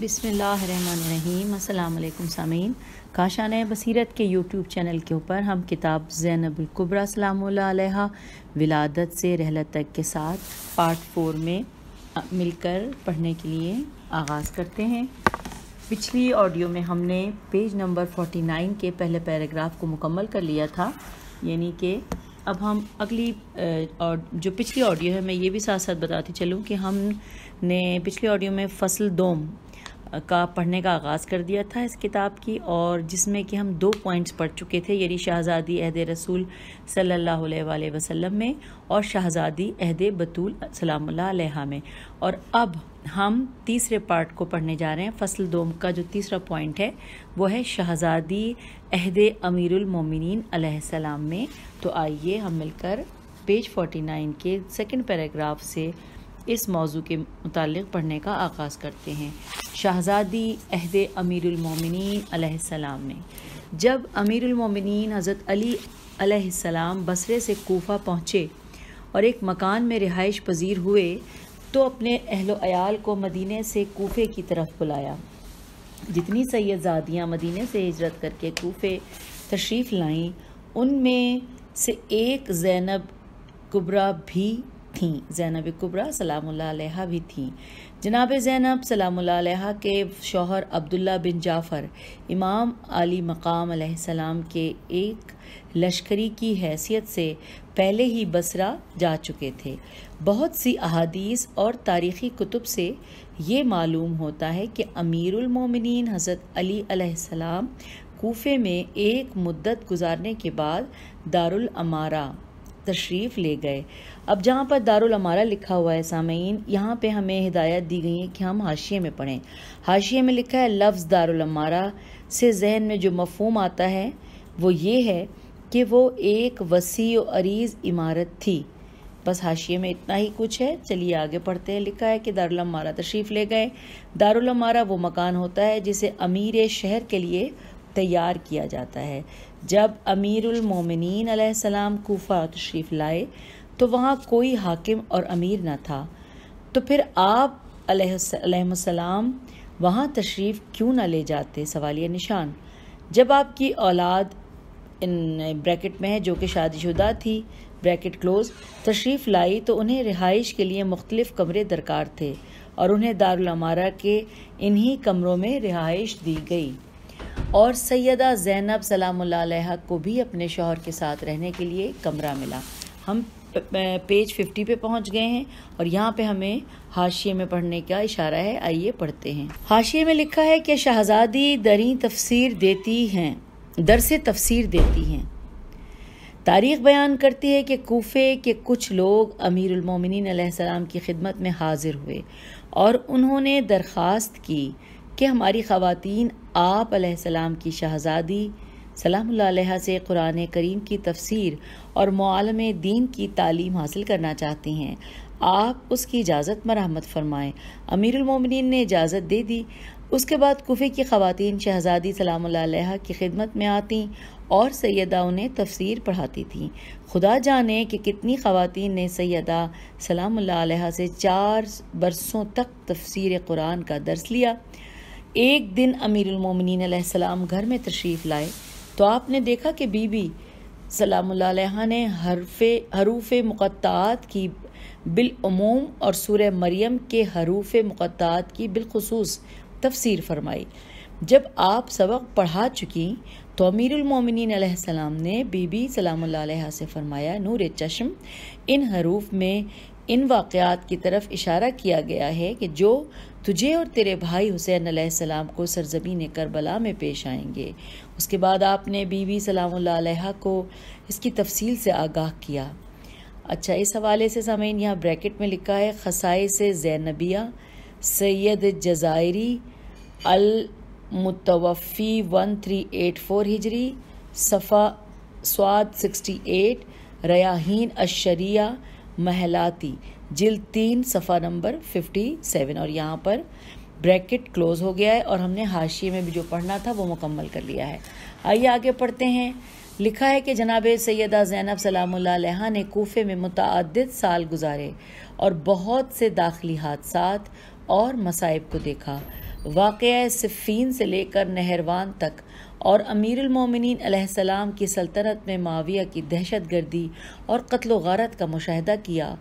बिसमीम अल्लाम सामीन काशान बसीरत के यूट्यूब चैनल के ऊपर हम किताब ज़ैनबुल्कुबरा सलाम विलादत से रहलत तक के साथ पार्ट फोर में मिलकर पढ़ने के लिए आगाज़ करते हैं पिछली ऑडियो में हमने पेज नंबर फोर्टी नाइन के पहले पैराग्राफ को मुकम्मल कर लिया था यानी कि अब हम अगली और जो पिछली ऑडियो है मैं ये भी साथ साथ बताती चलूँ कि हमने पिछले ऑडियो में फसल दोम का पढ़ने का आगाज़ कर दिया था इस किताब की और जिसमें कि हम दो पॉइंट्स पढ़ चुके थे यानी शहज़ादी अहद रसूल सल्लल्लाहु अलैहि वसल्लम में और शहज़ादी अहद बतूल सलाम्ला में और अब हम तीसरे पार्ट को पढ़ने जा रहे हैं फसल दोम का जो तीसरा पॉइंट है वो है शहज़ादी अहद अमीरमिन सलाम में तो आइए हम मिलकर पेज नाइन के सेकेंड पैराग्राफ से इस मौजू के मुतल पढ़ने का आगाज़ करते हैं शाहजादी अहद अमीरमिन ने जब अमीरमिन हज़रत अलीसम बसरे से कोफा पहुँचे और एक मकान में रिहाइश पजीर हुए तो अपने अहलोयाल को मदीने से कोफे की तरफ बुलाया जितनी सैदजादियाँ मदीने से हजरत करके कोफे तशरीफ़ लाईं उनमें से एक जैनब कुबरा भी थीं जैनब कुबरा सलामुल्ला भी थीं जनाब जैनब सलाम के शौहर अब्दुल्ला बिन जाफ़र इमाम अली मकाम सलाम के एक लश्करी की हैसियत से पहले ही बसरा जा चुके थे बहुत सी अहादीस और तारीख़ी कुतुब से ये मालूम होता है कि अमीरमिन हज़रत अली कोफे में एक मुद्दत गुजारने के बाद दारुल अमारा तशरीफ़ ले गए अब जहाँ पर दारुल अमारा लिखा हुआ है सामीन यहाँ पे हमें हिदायत दी गई है कि हम हाशिए में पढ़ें हाशिए में लिखा है लफ्ज़ दारुल अमारा से जहन में जो मफहम आता है वो ये है कि वो एक वसी व अरीज़ इमारत थी बस हाशिए में इतना ही कुछ है चलिए आगे पढ़ते हैं लिखा है कि दारुलमारा तशरीफ़ ले गए दारुलमारा वो मकान होता है जिसे अमीर शहर के लिए तैयार किया जाता है जब अमीरुलमोमिन सलाम कोफ़ा तशरीफ़ लाए तो वहाँ कोई हाकिम और अमीर ना था तो फिर आप अलैहिस्सलाम वहाँ तशरीफ़ क्यों ना ले जाते सवालिया निशान जब आपकी औलाद इन ब्रैकेट में है जो कि शादीशुदा थी ब्रैकेट क्लोज तशरीफ़ लाई तो उन्हें रिहाइश के लिए मुख्तलिफ़ कमरे दरकार थे और उन्हें दारुलमारा के इन्हीं कमरों में रिहाइश दी गई और सैदा ज़ैनब सलाम को भी अपने शोहर के साथ रहने के लिए कमरा मिला हम पेज फिफ्टी पे पहुंच गए हैं और यहाँ पे हमें हाशिए में पढ़ने का इशारा है आइए पढ़ते हैं हाशिए में लिखा है कि शहजादी दरी तफसीर देती हैं दर से तफसीर देती हैं तारीख बयान करती है कि कोफे के कुछ लोग अमीरमिन सलाम की खिदमत में हाजिर हुए और उन्होंने दरख्वास्त की कि हमारी खातन आप सलाम की शहजादी सलाम से कुरान करीम की तफसीर और मालम दीन की तालीम हासिल करना चाहती हैं आप उसकी इजाज़त मरहमत फ़रमाएँ अमीरमिन ने इजाज़त दे दी उसके बाद कुफ़े की खवतिन शहज़ादी सलाम की खिदमत में आती और सैदा उन्हें तफसीर पढ़ाती थी खुदा जाने कि कितनी ख़वातीन ने सैदा सलाम से चार बरसों तक तफसीर कुरान का दर्स लिया एक दिन अमीरमिन घर में तशरीफ़ लाए तो आपने देखा कि बीबी सलामुल्लाहा ने हरफ हरूफ मुक़त्त की बिलूम और सूर मरियम के हरूफ मुक़त्त की बिलखसूस तफसीर फरमाई जब आप सबक पढ़ा चुकी तो अमीरमिन सलाम ने बीबी सलाम से फ़रमाया नूर चश्म इन हरूफ में इन वाक़ात की तरफ इशारा किया गया है कि जो तुझे और तेरे भाई हुसैन सलाम को सरजमीन करबला में पेश आएंगे उसके बाद आपने बीवी सलाम को इसकी तफसील से आगाह किया अच्छा इस हवाले से सामीन यहाँ ब्रैकेट में लिखा है खसाई से जैनबिया सैद जजायरी अल मुतवफ़ी वन थ्री एट फोर हिजरी सफ़ा स्वाद सिक्सटी एट रयाहीन अशरिया महलाती जिल तीन सफ़ा नंबर फिफ्टी सेवन और यहाँ पर ब्रैकेट क्लोज हो गया है और हमने हाशिए में भी जो पढ़ना था वो मुकम्मल कर लिया है आइए आगे पढ़ते हैं लिखा है कि जनाब सैदा जैनब सलाम ने कोफे में मुतद साल गुजारे और बहुत से दाखिली हादसा और मसाइब को देखा वाक़ सिफ़ीन से लेकर नहरवान तक और अमीरमिन सलाम की सल्तनत में माविया की दहशत गर्दी और कत्ल गारत का मुशाह किया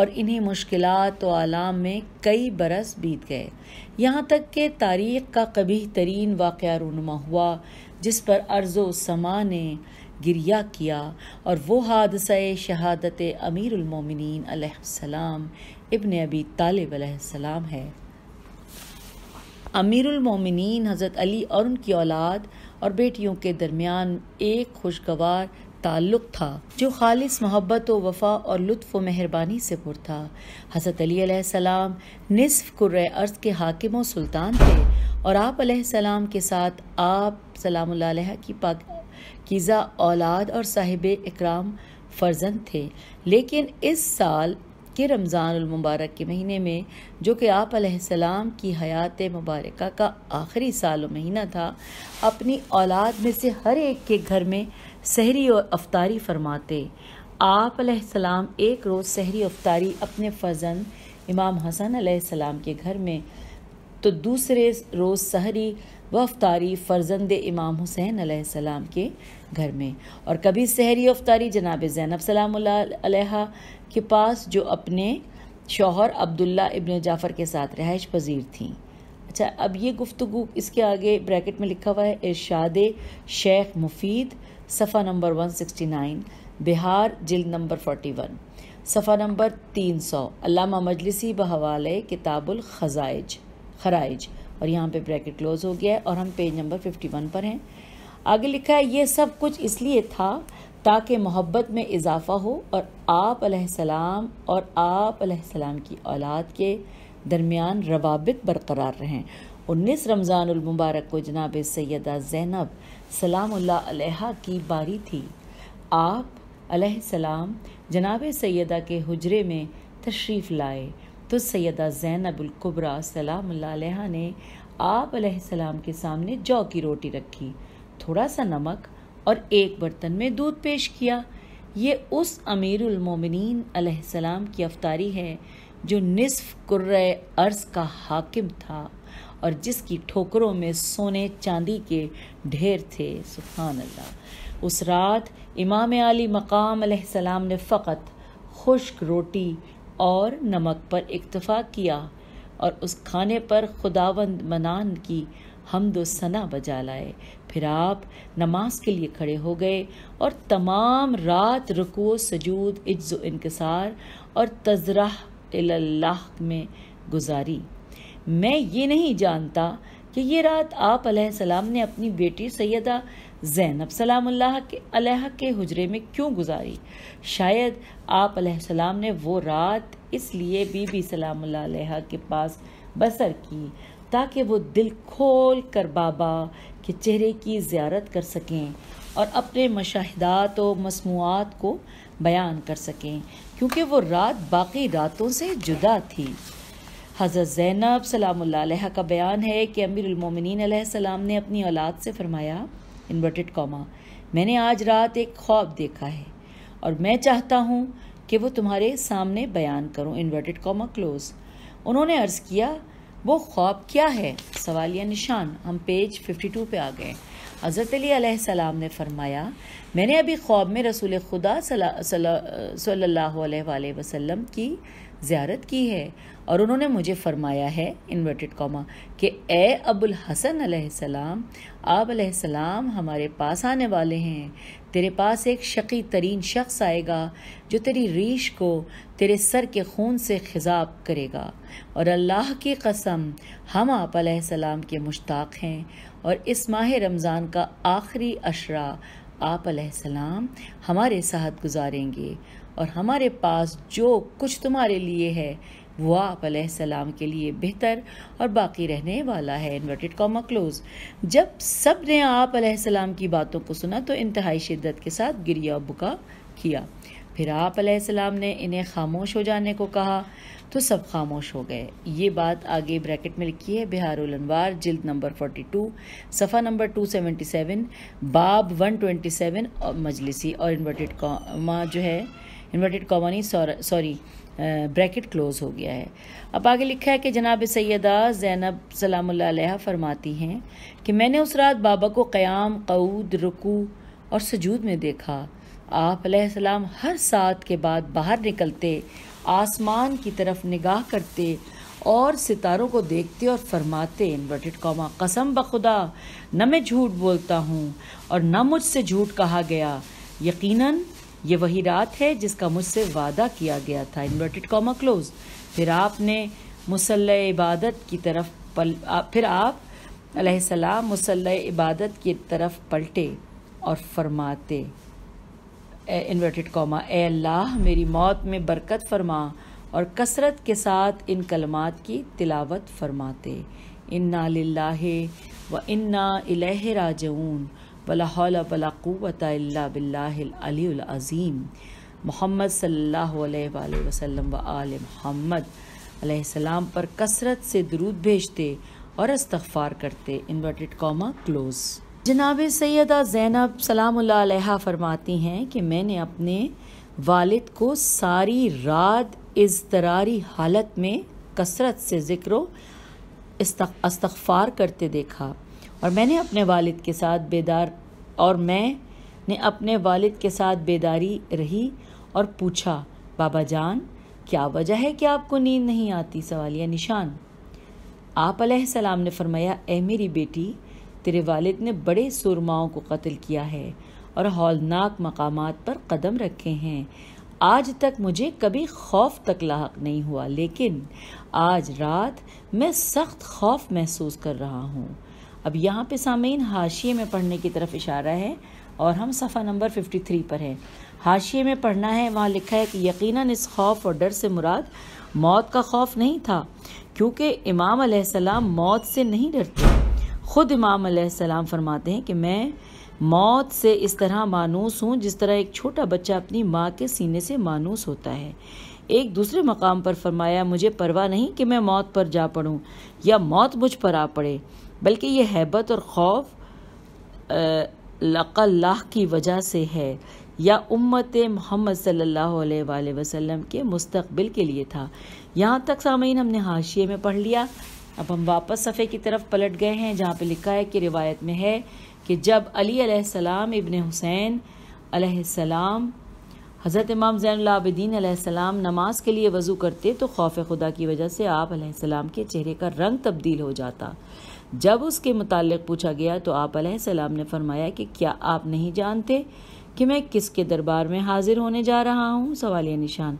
और इन्हीं मुश्किल व आलाम में कई बरस बीत गए यहाँ तक कि तारीख का कभी तरीन वाक़ रूनमा हुआ जिस पर अर्ज़ो समा ने गिरिया किया और वो हादसा शहादत अमीरमिन इबन अबी तालब है अमीरमिन हज़रत अली और उनकी औलाद और बेटियों के दरमियान एक खुशगवार ताल्लुक था जो खालिस मोहब्बत व वफा और लुत्फ़ व मेहरबानी से पुर था हज़रत अली सलाम निसफ़ कुर्र अर्ज़ के हाकिम सुल्तान थे और आप सलाम के साथ आप सलाम की पाक कीज़ा औलाद और साहिब इकराम फर्जंद थे लेकिन इस साल कि रमज़ानमबारक के महीने में जो कि आप सलाम की हयात मुबारक का आखिरी साल महीना था अपनी औलाद में से हर एक के घर में सहरी और अफ्तारी फरमाते आप सलाम एक रोज़ सहरी अफ्तारी अपने फर्जन इमाम हसन सलाम के घर में तो दूसरे रोज़ सहरी व अफ्तारी फ़र्जंद इमाम हुसैन सलाम के घर में और कभी सहरी अफ्तारी जनाब ज़ैनब सलाम के पास जो अपने शोहर अब्दुल्ला इबन जाफ़र के साथ रहाइश पजीर थीं अच्छा अब ये गुफ्तु इसके आगे ब्रैकेट में लिखा हुआ है इरशाद शेख मुफीद सफ़ा नंबर 169 बिहार जिल्द नंबर 41 सफ़ा नंबर 300 अलामा मजलिसी बहवाल किताबुल खजाइज खराइज और यहाँ पे ब्रैकेट क्लोज हो गया है और हम पेज नंबर 51 पर हैं आगे लिखा है ये सब कुछ इसलिए था ताकि मोहब्बत में इजाफा हो और आप सलाम और आप सलाम की औलाद के दरमियान रवाबित बरकरार रहें उन्नीस रमज़ानमबारक को जनाब सैदा ज़ैनब सलाम्ला की बारी थी आप सलाम जनाब सैदा के हजरे में तशरीफ़ लाए तो सैदा जैन कुबरा सलाम ने आप सलाम के सामने जौ की रोटी रखी थोड़ा सा नमक और एक बर्तन में दूध पेश किया ये उस अमीरमिन सलाम की अफतारी है जो निसफ कुर्र अर्स का हाकिम था और जिसकी ठोकरों में सोने चांदी के ढेर थे सुखान अल्लाह उस रात इमाम आली मकाम सलाम ने फ़कत खुश्क रोटी और नमक पर इक्तफ़ा किया और उस खाने पर खुदावंद मनान की हमद सना बजा लाए फिर आप नमाज के लिए खड़े हो गए और तमाम रात रुको सजूद इज्जो इनकसार और तजरा में गुजारी मैं ये नहीं जानता कि ये रात आप सलाम ने अपनी बेटी सैदा जैनब सलाम के अलह के हजरे में क्यों गुजारी शायद आप सलाम ने वो रात इसलिए बीबी सलाम के पास बसर की ताकि वो दिल खोल कर बाबा के चेहरे की ज्यारत कर सकें और अपने मशाहदात और मसमुआत को बयान कर सकें क्योंकि वो रात बाकी रातों से जुदा थी हज़रत ज़ैनब सलाम का बयान है कि अमीरमिन सलाम ने अपनी औलाद से फ़रमाया इन्वर्टेड कॉमा मैंने आज रात एक ख्वाब देखा है और मैं चाहता हूँ कि वो तुम्हारे सामने बयान करूँ इन्वर्टेड कॉमा क्लोज उन्होंने अर्ज़ किया वो ख्वाब क्या है सवाल या निशान हम पेज 52 पे आ गए हज़रत सलाम ने फरमाया मैंने अभी ख्वाब में रसूल खुदा सल्लल्लाहु अलैहि वसल्लम की ज़्यारत की है और उन्होंने मुझे फरमाया है इन्वर्टेड कॉमा कि ए अबुल हसन सलाम आप सलाम हमारे पास आने वाले हैं तेरे पास एक शकी तरीन शख्स आएगा जो तेरी रीश को तेरे सर के खून से खिजाब करेगा और अल्लाह की कसम हम आप सलाम के मुश्ताक हैं और इस माह रमज़ान का आखिरी अशरा आप सलाम हमारे साथ गुजारेंगे और हमारे पास जो कुछ तुम्हारे लिए है वो आप सलाम के लिए बेहतर और बाकी रहने वाला है इन्वर्टेड कॉमा क्लोज जब सब ने आप सलाम की बातों को सुना तो इंतहाई शिद्दत के साथ गिरिया बुका किया फिर आप सलाम ने इन्हें खामोश हो जाने को कहा तो सब खामोश हो गए ये बात आगे ब्रैकेट में लिखी है बिहार उलनवार जिल्द नंबर 42 सफ़ा नंबर 277 बाब 127 और मजलिसी और इन्वर्टेड कॉमा जो है इन्वर्टेड कॉमनी सॉरी ब्रैकेट क्लोज हो गया है अब आगे लिखा है कि जनाब सैदा जैनब सलाम फरमाती हैं कि मैंने उस रात बाबा को क़याम कऊद रुकू और सजूद में देखा आप सलाम हर सात के बाद बाहर निकलते आसमान की तरफ निगाह करते और सितारों को देखते और फरमाते इन्वर्टेड कॉमा कसम बखुदा न मैं झूठ बोलता हूँ और न मुझसे झूठ कहा गया यकीनन ये वही रात है जिसका मुझसे वादा किया गया था इन्वर्टेड कॉमा क्लोज फिर आपने मुसल इबादत की तरफ पल आ, फिर आप सलाम मुसल इबादत की तरफ पलटे और फरमाते इन्वर्टेड कॉमा ए अल्लाह मेरी मौत में बरकत फरमा और कसरत के साथ इन कलमात की तिलावत फरमाते इन्ना लाह व इन्ना इलह राजून वला वला क़ुवत मोहम्मद सल्लल्लाहु व आल मोहम्मद सलाम पर कसरत से दरूद भेजते और इस्तफ़ार करते इन्वर्टेड कॉमा क्लोज़ जनाब सैदा ज़ैनब सलाम फरमाती हैं कि मैंने अपने वालिद को सारी रात इजतरारी हालत में कसरत से ज़िक्र इस्तफ़ार करते देखा और मैंने अपने वालिद के साथ बेदार और मैं ने अपने वालिद के साथ बेदारी रही और पूछा बाबा जान क्या वजह है कि आपको नींद नहीं आती सवालिया निशान आप सलाम ने फरमाया ए मेरी बेटी तेरे वालिद ने बड़े सुरमाओं को कत्ल किया है और हौलनाक मकाम पर कदम रखे हैं आज तक मुझे कभी खौफ तक लाक नहीं हुआ लेकिन आज रात मैं सख्त खौफ महसूस कर रहा हूँ अब यहाँ पे सामीन हाशिए में पढ़ने की तरफ इशारा है और हम सफ़ा नंबर 53 पर हैं हाशिए में पढ़ना है वहाँ लिखा है कि यकीनन इस खौफ और डर से मुराद मौत का खौफ नहीं था क्योंकि इमाम अलैहिस्सलाम मौत से नहीं डरते ख़ुद इमाम अलैहिस्सलाम फरमाते हैं कि मैं मौत से इस तरह मानूस हूँ जिस तरह एक छोटा बच्चा अपनी माँ के सीने से मानूस होता है एक दूसरे मकाम पर फरमाया मुझे परवाह नहीं कि मैं मौत पर जा पड़ूँ या मौत मुझ पर आ पड़े बल्कि ये हैबत और खौफ लकल्लाह की वजह से है या उम्मत मोहम्मद सल्लल्लाहु अलैहि वसल्लम के मुस्तबिल के लिए था यहाँ तक सामीन हमने हाशिए में पढ़ लिया अब हम वापस सफ़े की तरफ पलट गए हैं जहाँ पे लिखा है कि रिवायत में है कि जब अली इब्न हुसैन सलाम हज़रत इमाम ज़ैनलाबद्दीन सलाम नमाज के लिए वज़ू करते तो खौफ खुदा की वजह से आप सलाम के चेहरे का रंग तब्दील हो जाता जब उसके मुतालिक पूछा गया तो आप सलाम ने फरमाया कि क्या आप नहीं जानते कि मैं किसके दरबार में हाजिर होने जा रहा हूँ सवालिया निशान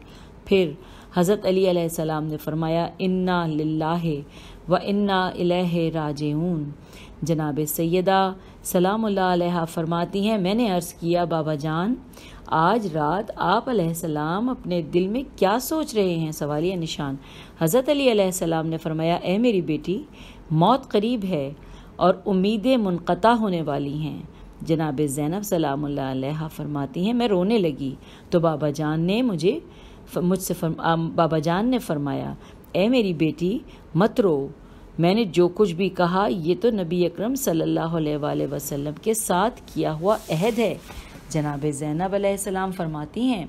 फिर हज़रत अली सलाम ने फरमाया इन्ना लाह व इन्ना इलह जनाब सैदा सलाम फरमाती हैं मैंने अर्ज़ किया बाबा जान आज रात आप सलाम अपने दिल में क्या सोच रहे हैं सवालिया निशान हज़रत अली सलाम ने फरमाया ए मेरी बेटी मौत करीब है और उम्मीदें मुनक़ा होने वाली हैं जनाब ज़ैनब सलाम फरमाती हैं मैं रोने लगी तो बाबा जान ने मुझे मुझसे बाबा जान ने फरमाया ए मेरी बेटी मत रो मैंने जो कुछ भी कहा ये तो नबी अकरम सल्लल्लाहु अलैहि वसल्लम के साथ किया हुआ अहद है जनाब ज़ैनब सलाम फरमाती हैं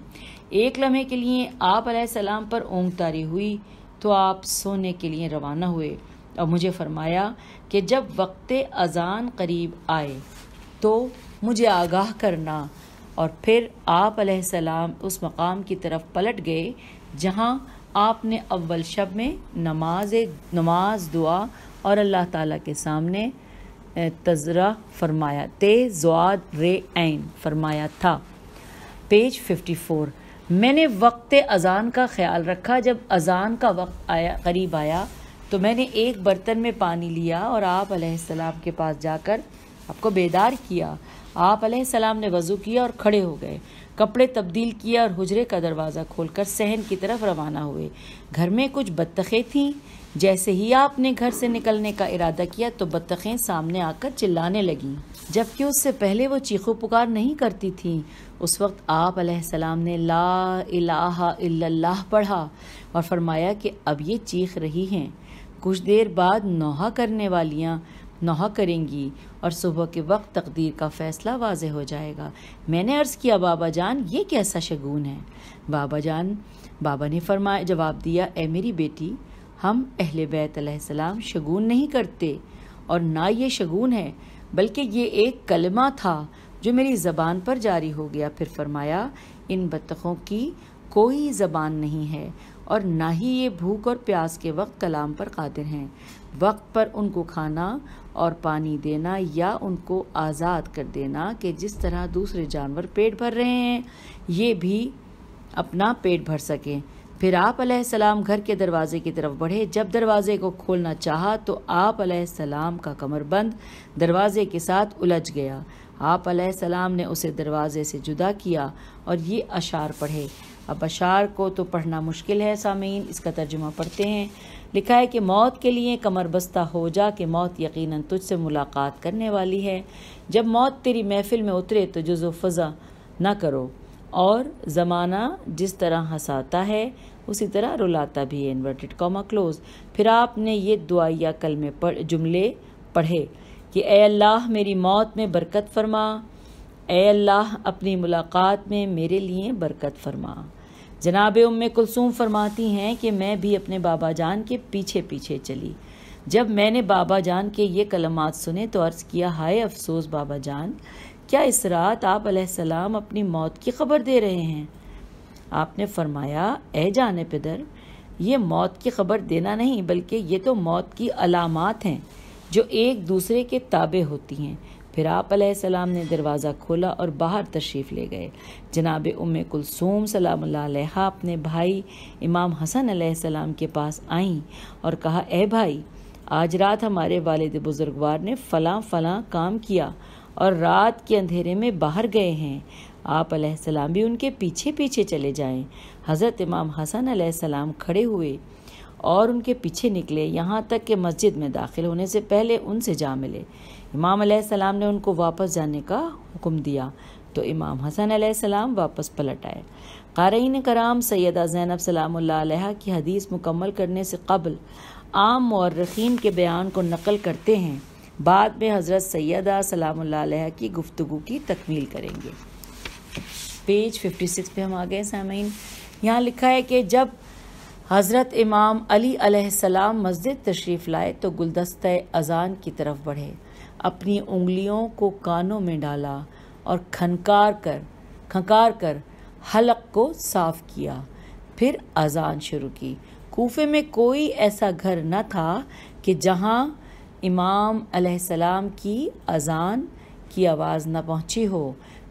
एक लम्हे के लिए आप सलाम पर ओंग तारी हुई तो आप सोने के लिए रवाना हुए और मुझे फरमाया कि जब वक्त अज़ान करीब आए तो मुझे आगाह करना और फिर आप सलाम उस मकाम की तरफ पलट गए जहाँ आपने अव्वल शब में नमाज नमाज दुआ और अल्लाह ताला के सामने तजरा फरमाया ते जवाद रे ऐन फरमाया था पेज 54 मैंने वक्त अज़ान का ख्याल रखा जब अज़ान का वक्त आया करीब आया तो मैंने एक बर्तन में पानी लिया और आप सलाम के पास जाकर आपको बेदार किया आप सलाम ने वज़ू किया और खड़े हो गए कपड़े तब्दील किया और हुजरे का दरवाज़ा खोलकर सहन की तरफ रवाना हुए घर में कुछ बत्तखें थीं जैसे ही आपने घर से निकलने का इरादा किया तो बत्तखें सामने आकर चिल्लाने लगीं जबकि उससे पहले वो चीखो पुकार नहीं करती थीं उस वक्त आप सलाम ने ला इलाहा इल्लल्लाह पढ़ा और फरमाया कि अब ये चीख रही हैं कुछ देर बाद नौहा करने वालियाँ नौहा करेंगी और सुबह के वक्त तकदीर का फ़ैसला वाज हो जाएगा मैंने अर्ज़ किया बाबा जान ये कैसा शगुन है बाबा जान बाबा ने फरमाया जवाब दिया ए मेरी बेटी हम अहल बैतम शगुन नहीं करते और ना ये शगुन है बल्कि ये एक कलमा था जो मेरी ज़बान पर जारी हो गया फिर फरमाया इन बतखों की कोई ज़बान नहीं है और ना ही ये भूख और प्यास के वक्त कलाम पर कादिर हैं वक्त पर उनको खाना और पानी देना या उनको आज़ाद कर देना कि जिस तरह दूसरे जानवर पेट भर रहे हैं ये भी अपना पेट भर सकें फिर आप सलाम घर के दरवाजे की तरफ बढ़े जब दरवाजे को खोलना चाहा तो आप सलाम का कमरबंद दरवाजे के साथ उलझ गया आप सलाम ने उसे दरवाजे से जुदा किया और ये अशार पढ़े अब अशार को तो पढ़ना मुश्किल है सामीन इसका तर्जुमा पढ़ते हैं लिखा है कि मौत के लिए कमर बस्ता हो जा कि मौत यकीनन तुझसे मुलाकात करने वाली है जब मौत तेरी महफिल में उतरे तो जुज़ो फ़ज़ा ना करो और ज़माना जिस तरह हंसाता है उसी तरह रुलाता भी है इन्वर्टेड कॉमा क्लोज फिर आपने ये दुआया कल में पढ़ जुमले पढ़े कि ए अल्लाह मेरी मौत में बरकत फरमा ए अल्लाह अपनी मुलाकात में मेरे लिए बरकत फरमा जनाब उम कुलसूम फरमाती हैं कि मैं भी अपने बाबा जान के पीछे पीछे चली जब मैंने बाबा जान के ये कलमात सुने तो अर्ज़ किया हाय अफसोस बाबा जान क्या इस रात आप सलाम अपनी मौत की खबर दे रहे हैं आपने फरमाया ए जाने पिदर ये मौत की खबर देना नहीं बल्कि ये तो मौत की अलामत हैं जो एक दूसरे के ताबे होती हैं फिर आप सलाम ने दरवाज़ा खोला और बाहर तशरीफ़ ले गए जनाब उम कुलसूम सलाम अपने भाई इमाम हसन सलाम के पास आईं और कहा ए भाई आज रात हमारे वालद बुज़ुर्गवार ने फ़लाँ फ़लाँ काम किया और रात के अंधेरे में बाहर गए हैं आप सलाम भी उनके पीछे पीछे चले जाएं। हज़रत इमाम हसन सलाम खड़े हुए और उनके पीछे निकले यहाँ तक कि मस्जिद में दाखिल होने से पहले उनसे जा मिले इमाम सलाम ने उनको वापस जाने का हुक्म दिया तो इमाम हसन सलाम वापस पलट आए क़ारीन कराम सैदा ज़ैनब सलाम की हदीस मुकम्मल करने से कबल आम मौरखीन के बयान को नकल करते हैं बाद में हज़रत सैदा सलाम की गुफ्तु की तकमील करेंगे पेज 56 पे हम आ गए सामीन यहाँ लिखा है कि जब हज़रत इमाम अली सलाम मस्जिद तशरीफ़ लाए तो गुलदस्ते अजान की तरफ बढ़े अपनी उंगलियों को कानों में डाला और खनकार कर खंकार कर हलक को साफ किया फिर अजान शुरू की कोफे में कोई ऐसा घर न था कि जहाँ इमाम अलैहिस्सलाम की अज़ान की आवाज़ न पहुँची हो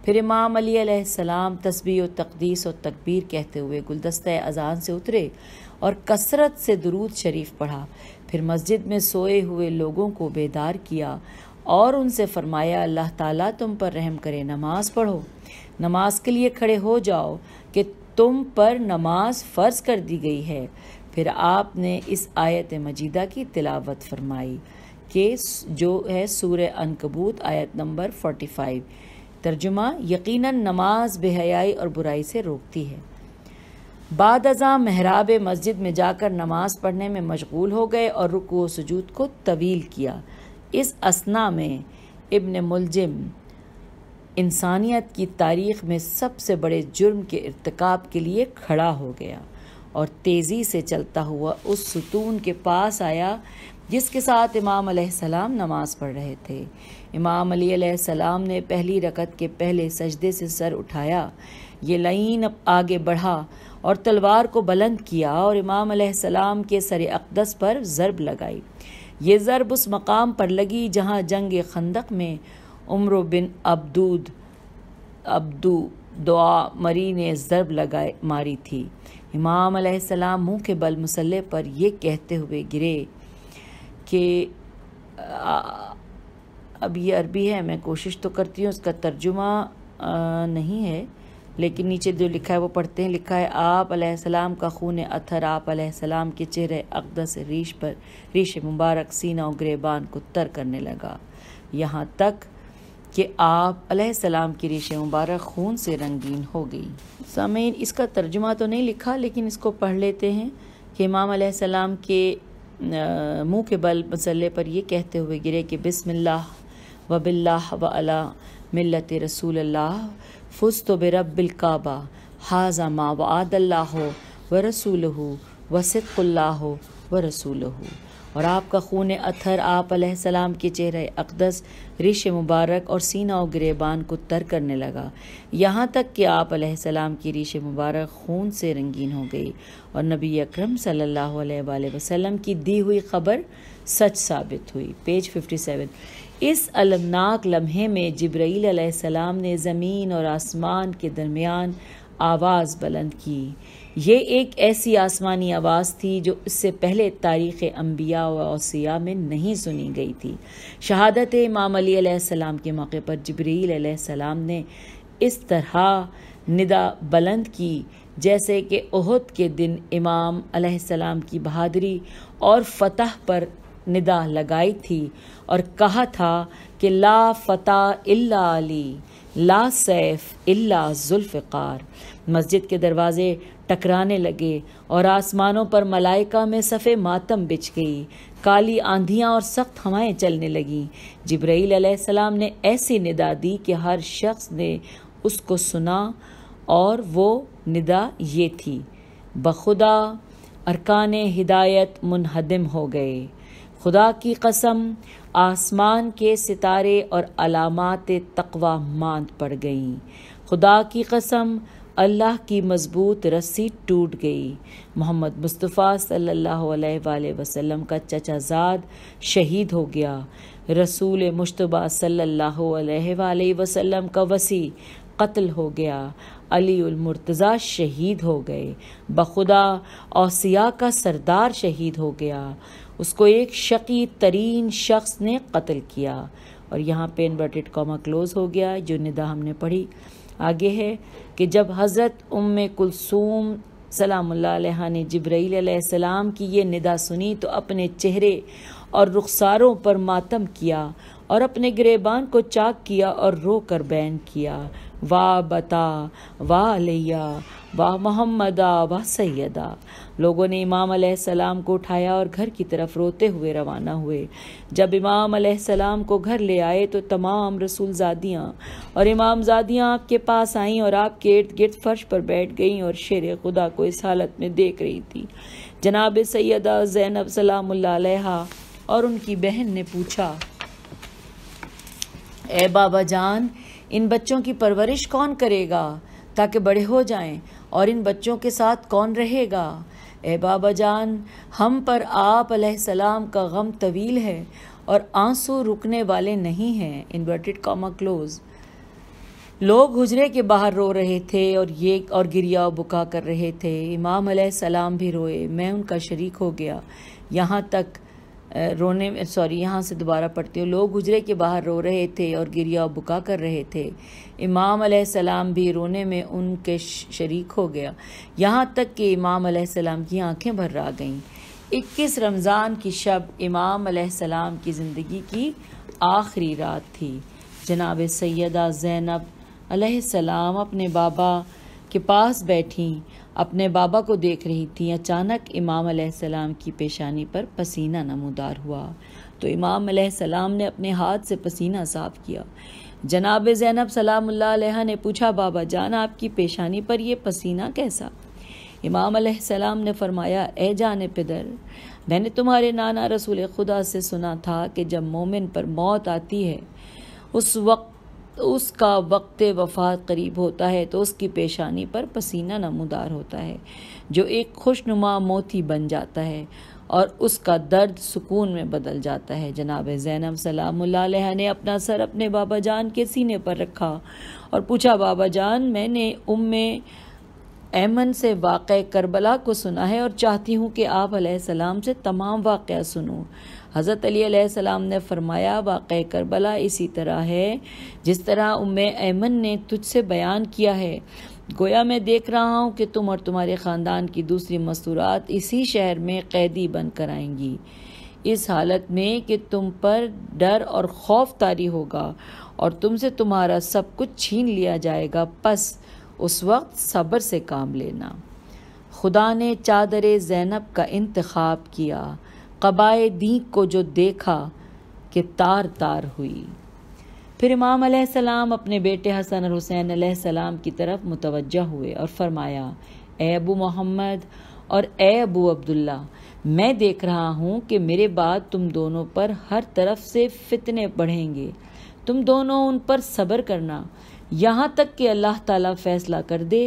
फिर इमाम अली अलैहिस्सलाम तस्बी और तकदीस और तकबीर कहते हुए गुलदस्ते अजान से उतरे और कसरत से दरूद शरीफ पढ़ा फिर मस्जिद में सोए हुए लोगों को बेदार किया और उनसे फरमाया अल्लाह ताला तुम पर रहम करे नमाज पढ़ो नमाज के लिए खड़े हो जाओ कि तुम पर नमाज फ़र्ज कर दी गई है फिर आपने इस आयत मजीदा की तिलावत फरमाई के जो है सूर्य अनकबूत आयत नंबर 45 तर्जुमा यकीनन नमाज बेहयाई और बुराई से रोकती है बाद अजा महराब मस्जिद में जाकर नमाज पढ़ने में मशगूल हो गए और रुकू सजूद को तवील किया इस असना में इब्न मुलजिम इंसानियत की तारीख में सबसे बड़े जुर्म के irtikab के लिए खड़ा हो गया और तेज़ी से चलता हुआ उस सुतून के पास आया जिसके साथ इमाम सलाम नमाज पढ़ रहे थे इमाम अली सलाम ने पहली रकत के पहले सजदे से सर उठाया ये लाइन आगे बढ़ा और तलवार को बुलंद किया और इमाम सलाम के सर अकदस पर ज़रब लगाई ये ज़रब उस मकाम पर लगी जहाँ जंग खंदक में उम्र बिन अब्दूद अब्दू दुआ मरी ने ज़रब लगाए मारी थी इमाम सलाम मुँह के बल मुसल्ले पर यह कहते हुए गिरे कि अब ये अरबी है मैं कोशिश तो करती हूँ इसका तर्जुमा नहीं है लेकिन नीचे जो लिखा है वो पढ़ते हैं लिखा है आप सलाम का खून अथर आप सलाम के चेहरे अकदस रीश पर रीश मुबारक सीना और ग्रेबान को तर करने लगा यहाँ तक कि आप सलाम की रीश मुबारक खून से रंगीन हो गई समय इसका तर्जुमा तो नहीं लिखा लेकिन इसको पढ़ लेते हैं कि इमाम के मुंह के बल मसल्ले पर यह कहते हुए गिरे कि व बिल्ला व अला मिलत रसूल अल्लाह फुस तो बेरबिलकाबा हाजा आदल्ला हो व रसूल हो सिद्ला हो व रसूल और आपका खून अथर आप सलाम के चेहरे अकदस रिश मुबारक और सीना और गिरेबान को तर करने लगा यहाँ तक कि आप सलाम की रिश मुबारक खून से रंगीन हो गई और नबी अकरम सल्लल्लाहु अलैहि वसल्लम की दी हुई खबर सच साबित हुई पेज 57 इस अलमनाक लम्हे में जबरील सलाम ने ज़मीन और आसमान के दरमियान आवाज़ बुलंद की ये एक ऐसी आसमानी आवाज़ थी जो इससे पहले तारीख़ अम्बिया वसिया में नहीं सुनी गई थी शहादत इमाम अली सलाम के मौके पर जबरील सलाम ने इस तरह निदा बुलंद की जैसे कि ओहद के दिन इमाम सलाम की बहादरी और फतह पर निदा लगाई थी और कहा था कि ला फतह इल्ला अली ला सैफ इल्ला जुल्फ़िकार मस्जिद के दरवाज़े टकराने लगे और आसमानों पर मलाइका में सफ़े मातम बिछ गई काली आंधियां और सख्त हवाएं चलने लगीं जब्राईल सलाम ने ऐसी निदा दी कि हर शख्स ने उसको सुना और वो निदा ये थी बखुदा अरकान हिदायत मुनहदम हो गए खुदा की कसम आसमान के सितारे और अलामत तकवा मांद पड़ गईं खुदा की कसम अल्लाह की मजबूत रस्सी टूट गई मोहम्मद मुस्तफ़ा सल्लल्लाहु अलैहि वसल्लम का चचाजाद शहीद हो गया रसूल मुशतबा सल्लल्लाहु अलैहि वसल्लम का वसी कत्ल हो गया अली मुर्तज़ा शहीद हो गए बखुदा औसिया का सरदार शहीद हो गया उसको एक शकी तरीन शख्स ने कत्ल किया और यहाँ पे इन्वर्टेड कॉमा क्लोज़ हो गया जो निदा हमने पढ़ी आगे है कि जब हज़रत उम कुलसूम सलाम्ला ने सलाम की ये निदा सुनी तो अपने चेहरे और रुखसारों पर मातम किया और अपने गिरेबान को चाक किया और रो कर बैन किया वाह बता वाह लिया वाह मोहम्मदा वाह सैदा लोगों ने इमाम सलाम को उठाया और घर की तरफ रोते हुए रवाना हुए जब इमाम सलाम को घर ले आए तो तमाम रसूलजादियाँ और इमामजादियाँ आपके पास आईं और आपके इर्द गिर्द फर्श पर बैठ गईं और शेर खुदा को इस हालत में देख रही थी जनाब सैदा जैनब सलाम और उनकी बहन ने पूछा ए बाबा जान इन बच्चों की परवरिश कौन करेगा ताकि बड़े हो जाएं और इन बच्चों के साथ कौन रहेगा ए बाबा जान हम पर आप सलाम का गम तवील है और आंसू रुकने वाले नहीं हैं इन्वर्टेड कॉमा क्लोज़ लोग हुजरे के बाहर रो रहे थे और ये और गिरिया बुका कर रहे थे इमाम सलाम भी रोए मैं उनका शरीक हो गया यहाँ तक रोने सॉरी यहाँ से दोबारा पढ़ती हूँ लोग गुजरे के बाहर रो रहे थे और गिरिया बुका कर रहे थे इमाम सलाम भी रोने में उनके शरीक हो गया यहाँ तक कि इमाम सलाम की आंखें भर आ गईं इक्कीस रमज़ान की शब इमाम सलाम की ज़िंदगी की आखिरी रात थी जनाब सैदा ज़ैनब सलाम अपने बाबा के पास बैठी अपने बाबा को देख रही थी अचानक इमाम सलाम की पेशानी पर पसीना नमोदार हुआ तो इमाम सलाम ने अपने हाथ से पसीना साफ किया जनाब ज़ैनब सलाम ने पूछा बाबा जान आपकी पेशानी पर यह पसीना कैसा इमाम सलाम ने फरमाया ए जान पिदर मैंने तुम्हारे नाना रसूल खुदा से सुना था कि जब मोमिन पर मौत आती है उस वक्त तो उसका वक्त वफात करीब होता है तो उसकी पेशानी पर पसीना नमदार होता है जो एक खुशनुमा मोती बन जाता है और उसका दर्द सुकून में बदल जाता है जनाब जैनब सलाम ने अपना सर अपने बाबा जान के सीने पर रखा और पूछा बाबा जान मैंने उम्मे ऐमन से वाक़ करबला को सुना है और चाहती हूँ कि आप सलाम से तमाम वाक़ सुनूँ हज़रत अली सलाम ने फरमाया वाक़ करबला इसी तरह है जिस तरह उम ऐमन ने तुझसे बयान किया है गोया मैं देख रहा हूँ कि तुम और तुम्हारे ख़ानदान की दूसरी मसूरात इसी शहर में कैदी बनकर आएंगी इस हालत में कि तुम पर डर और खौफ तारी होगा और तुमसे तुम्हारा सब कुछ छीन लिया जाएगा पस उस वक्त सब्र से काम लेना खुदा ने चादर जैनब का इंतखब किया कबाए दीक को जो देखा कि तार तार हुई फिर इमाम सलाम अपने बेटे हसन और हुसैन सलाम की तरफ मुतवजह हुए और फरमाया ए अबू मोहम्मद और ए अबू अब्दुल्ला मैं देख रहा हूँ कि मेरे बाद तुम दोनों पर हर तरफ से फितने बढ़ेंगे तुम दोनों उन पर सब्र करना यहाँ तक कि अल्लाह ताला फ़ैसला कर दे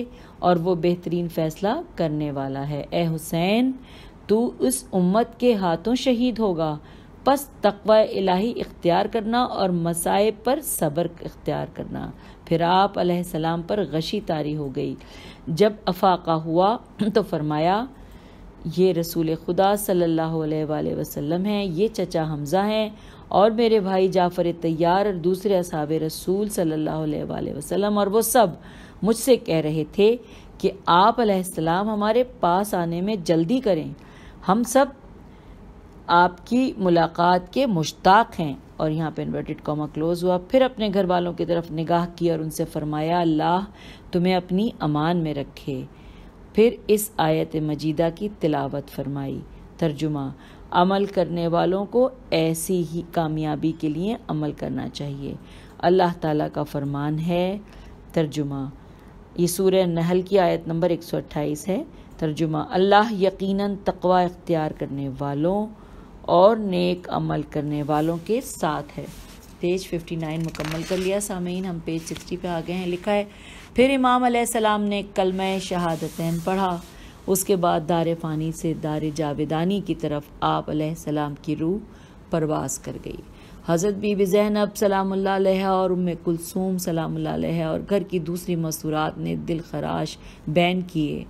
और वो बेहतरीन फ़ैसला करने वाला है ए हुसैन तू उस उम्मत के हाथों शहीद होगा बस तकवा इलाही इख्तियार करना और मसायब पर सब्र इख्तियार करना फिर आप सलाम पर गशी तारी हो गई जब अफाका हुआ तो फरमाया ये रसूल खुदा सल्लल्लाहु अलैहि वसल्लम हैं ये चचा हमज़ा हैं और मेरे भाई जाफ़र तैयार और दूसरे असाब रसूल सल्लल्लाहु अलैहि वसल्लम और वो सब मुझसे कह रहे थे कि आप सलाम हमारे पास आने में जल्दी करें हम सब आपकी मुलाकात के मुश्ताक हैं और यहाँ पे इन्वर्टेड कॉमा क्लोज हुआ फिर अपने घर वालों की तरफ निगाह की और उनसे फरमाया अल्लाह तुम्हें अपनी अमान में रखे फिर इस आयत मजीदा की तिलावत फरमाई तर्जुमा अमल करने वालों को ऐसी ही कामयाबी के लिए अमल करना चाहिए अल्लाह ताला का फरमान है तर्जुमा ये सूर नहल की आयत नंबर 128 है तर्जुमा अल्लाह यकीनन तकवा इख्तियार करने वालों और नेक अमल करने वालों के साथ है पेज 59 मुकम्मल कर लिया सामीन हम पेज 60 पे आ गए हैं लिखा है फिर इमाम अलैहिस्सलाम ने कलमा शहादतैन पढ़ा उसके बाद दार फ़ानी से दार जावेदानी की तरफ आप सलाम की रूह परवास कर गई हज़रत बीबी जैनब सलाम और उम कुलसूम सलाम और घर की दूसरी मसूरात ने दिल खराश बैन किए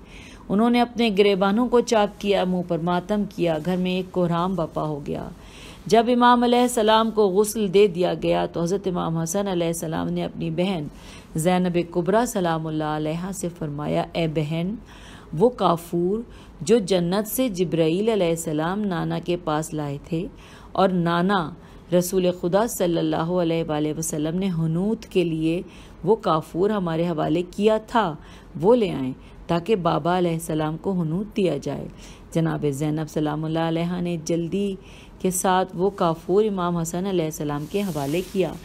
उन्होंने अपने गरेबानों को चाक किया मुंह पर मातम किया घर में एक कोहराम बपा हो गया जब इमाम सलाम को गसल दे दिया गया तो हज़रत इमाम हसन सलाम ने अपनी बहन जैनब कुबरा सलाम से फ़रमाया ए बहन वो काफूर जो जन्नत से जब्राईल सलाम नाना के पास लाए थे और नाना रसूल खुदा सल्लल्लाहु अलैहि वसल्लम ने हनूत के लिए वो काफूर हमारे हवाले किया था वो ले आए ताकि बाबा सलाम को हनूत दिया जाए जनाब ज़ैनब सलामुल्लाह अलैहा ने जल्दी के साथ वो काफूर इमाम हसन सलाम के हवाले किया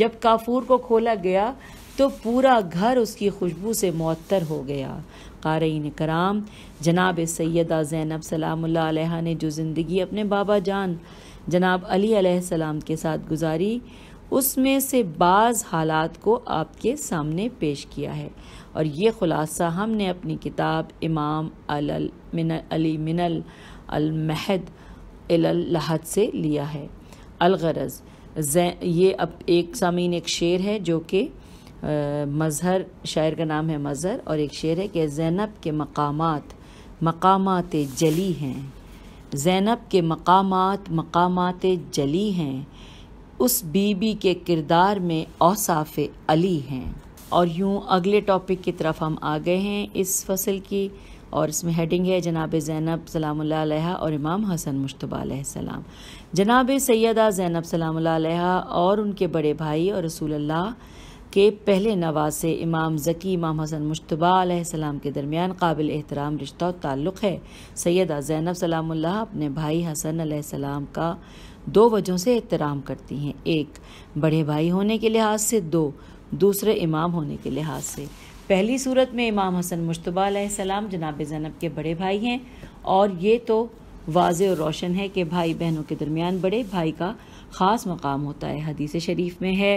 जब काफूर को खोला गया तो पूरा घर उसकी खुशबू से मअतर हो गया क़ारीन कराम जनाब सैदा ज़ैनब सलामुल्लाह ने जो ज़िंदगी अपने बाबा जान जनाब अली सलाम के साथ गुजारी उसमें से बाज़ हालात को आपके सामने पेश किया है और ये ख़ुलासा हमने अपनी किताब इमाम अल मिन अली मिनल अलमहद लहद से लिया है अलगरज़ ये अब एक सामीन एक शेर है जो कि मज़हर शायर का नाम है मज़हर और एक शेर है कि ज़ैनब के मकामात मकामात जली हैं ज़ैनब के मकामात मकामात जली हैं उस बीबी के किरदार में औसाफ़ अली हैं और यूँ अगले टॉपिक की तरफ हम आ गए हैं इस फसल की और इसमें हेडिंग है जनाब ज़ैनब सलाम और इमाम हसन मुशतबा सलाम जनाब सैदा ज़ैनब सलाम और उनके बड़े भाई और रसूल अल्लाह के पहले नवासे इमाम ज़की इमाम हसन मुशतबा सलाम के दरमियान काबिल एहतराम रिश्ता और ताल्लुक़ है सैदा ज़ैनब सलाम्ला अपने भाई हसन सलाम का दो वजहों से एहतराम करती हैं एक बड़े भाई होने के लिहाज से दो दूसरे इमाम होने के लिहाज से पहली सूरत में इमाम हसन मुशतबा जनाब ज़ैनब के बड़े भाई हैं और ये तो वाज और रोशन है कि भाई बहनों के दरमियान बड़े भाई का ख़ास मकाम होता है हदीस शरीफ में है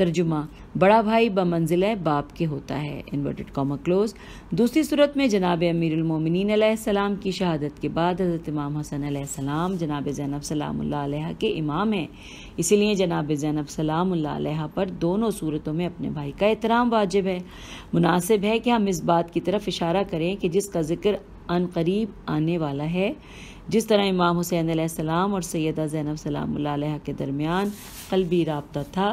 तर्जुमा बड़ा भाई बमंजिल बाप के होता है इन्वर्टेड कॉमा क्लोज दूसरी सूरत में जनाब अमीरमिन सलाम की शहादत के बाद हज़रत इमाम हसन सलाम जनाब जैनब सलाम के इमाम हैं इसीलिए जनाब जैनब सलाम पर दोनों सूरतों में अपने भाई का एहतराम वाजिब है मुनासिब है कि हम इस बात की तरफ इशारा करें कि जिसका जिक्र अनकरीब आने वाला है जिस तरह इमाम हुसैन सलाम और सैदा ज़ैनब सलाम के दरमियान कलबी रबता था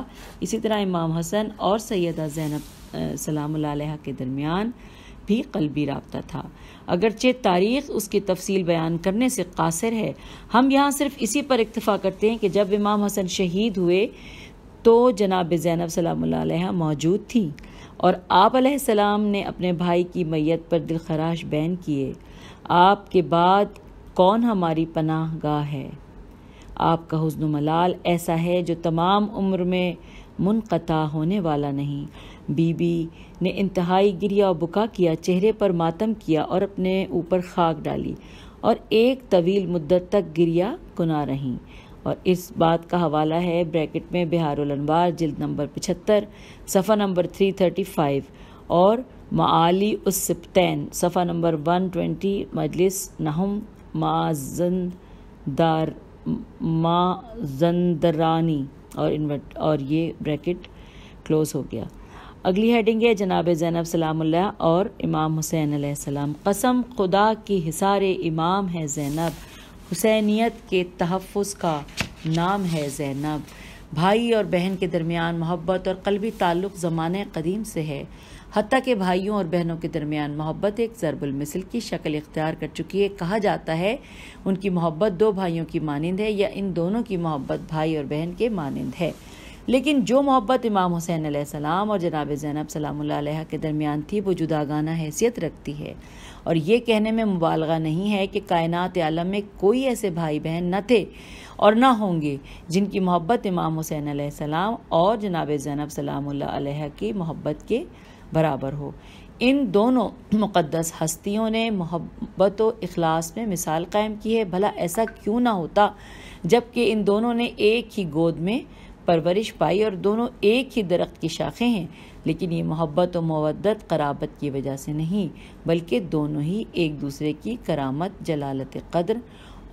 इसी तरह इमाम हसन और सैदा ज़ैनब सलाम के दरमियान भी कलबी रबता था अगरचे तारीख उसकी तफसील बयान करने से कासर है हम यहाँ सिर्फ इसी पर इतफ़ा करते हैं कि जब इमाम हसन शहीद हुए तो जनाब ज़ैनब सलाम मौजूद थी और आप सलाम ने अपने भाई की मैत पर दिलखराश बैन किए आपके बाद कौन हमारी पनाह गाह है आपका हसन मलाल ऐसा है जो तमाम उम्र में मुनक़ा होने वाला नहीं बीबी ने इंतहाई गिरिया और बुका किया चेहरे पर मातम किया और अपने ऊपर खाक डाली और एक तवील मुद्दत तक गिरिया गुना रहीं और इस बात का हवाला है ब्रैकेट में बिहारवार जिल्द नंबर पचहत्तर सफ़ा नंबर थ्री थर्टी फाइव और माली उस सिप्तैन सफ़ा नंबर वन ट्वेंटी मजलिस नहम माजन दार माजंदरानी और इन्वर्ट और ये ब्रैकेट क्लोज हो गया अगली हेडिंग है जनाब जैनब सलामुल्ला और इमाम हुसैन सलाम कसम खुदा की हिसार इमाम है जैनब हुसैनियत के तहफ़ का नाम है जैनब भाई और बहन के दरमियान मोहब्बत और कलबी ताल्लुक़ ज़माने कदीम से है हती के भाइयों और बहनों के दरमियान मोहब्बत एक ज़रबुल मिसल की शक्ल इख्तियार कर चुकी है कहा जाता है उनकी मोहब्बत दो भाइयों की मानंद है या इन दोनों की मोहब्बत भाई और बहन के मानंद है लेकिन जो मोहब्बत इमाम हुसैन आसमाम और जनाब ज़ैनब सलाम के दरमियान थी वो जुदागाना हैसियत रखती है और ये कहने में मुबालगा नहीं है कि कायनात आलम में कोई ऐसे भाई बहन न थे और ना होंगे जिनकी मोहब्बत इमाम हुसैन आसमाम और जनाब ज़ैनब सलाम की मोहब्बत के बराबर हो इन दोनों मुक़दस हस्तियों ने मोहब्बत व अखलास में मिसाल कायम की है भला ऐसा क्यों ना होता जबकि इन दोनों ने एक ही गोद में परवरिश पाई और दोनों एक ही दरख्त की शाखें हैं लेकिन ये मोहब्बत और मवदत कराबत की वजह से नहीं बल्कि दोनों ही एक दूसरे की करामत जलालत कदर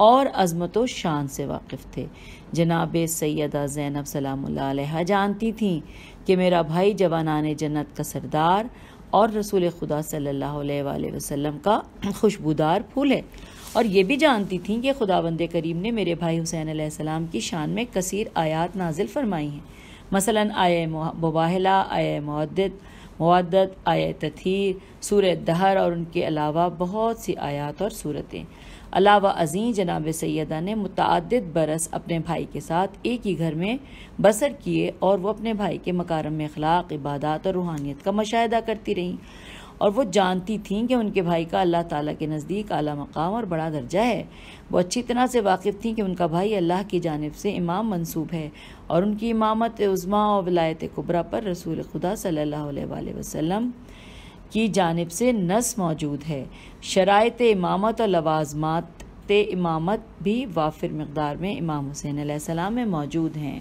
और अजमत व शान से वाकिफ़ थे जनाब सैदा ज़ैनब सलाम जानती थी कि मेरा भाई जवानान जन्नत का सरदार और रसूल खुदा सल्ला वसम का खुशबूदार फूल है और ये भी जानती थी कि खुदा बंद करीम ने मेरे भाई हुसैन आसमाम की शान में कसर आयात नाजिल फरमाई हैं मसला आय मुबाहला आय मदद मदत आय तथीर सूर दहर और उनके अलावा बहुत सी आयात और सूरतें अलावा अजीम जनाब सैदा ने मुतद बरस अपने भाई के साथ एक ही घर में बसर किए और वह अपने भाई के मकारम अखलाक इबादत और रूहानियत का मुशाह करती रहीं और वो जानती थीं कि उनके भाई का अल्लाह ताला के नज़दीक आला मकाम और बड़ा दर्जा है वो अच्छी तरह से वाकिफ़ थीं कि उनका भाई अल्लाह की जानब से इमाम मंसूब है और उनकी इमामत उज़मा और विलायत कुबरा पर रसूल खुदा सल्ला वसम की जानब से नस मौजूद है शरात इमामत और लवाजमात इमामत भी वाफिर मकदार में इमाम हुसैन सलाम में मौजूद हैं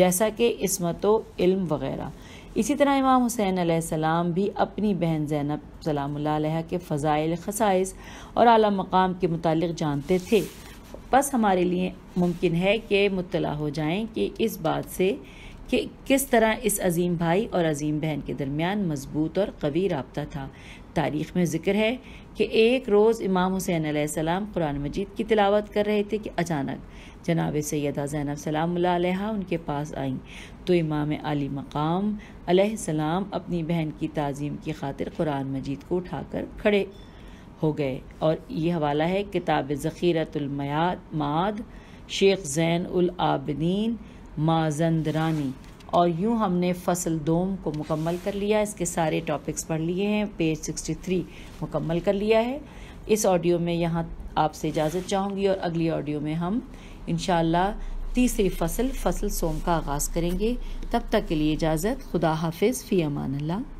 जैसा कि इसमत इल्म वगैरह इसी तरह इमाम हुसैन सलाम भी अपनी बहन जैनब सलाम के फ़ज़ाइल खसाइस और अली मकाम के मतलब जानते थे बस हमारे लिए मुमकिन है कि मुतला हो जाएं कि इस बात से कि किस तरह इस अजीम भाई और अजीम बहन के दरमियान मजबूत और कवी रबता था तारीख़ में ज़िक्र है कि एक रोज़ इमाम हुसैन आसमाम कुरान मजीद की तिलावत कर रहे थे कि अचानक जनाब सैदा ज़ैनब सलाम उनके पास आईं तो इमाम आली मकाम सलाम अपनी बहन की तज़ीम की खातिर कुरान मजीद को उठाकर खड़े हो गए और ये हवाला है किताब ज़ख़ीरतमाद माद शेख ज़ैन उल आबदीन माजंद रानी और यूँ हमने फसल दोम को मुकम्मल कर लिया इसके सारे टॉपिक्स पढ़ लिए हैं पेज 63 मुकम्मल कर लिया है इस ऑडियो में यहाँ आपसे इजाज़त चाहूँगी और अगली ऑडियो में हम इन तीसरी फसल फसल सोम का आगाज़ करेंगे तब तक के लिए इजाज़त खुदा हाफिज़ फ़ी अमान अल्लाह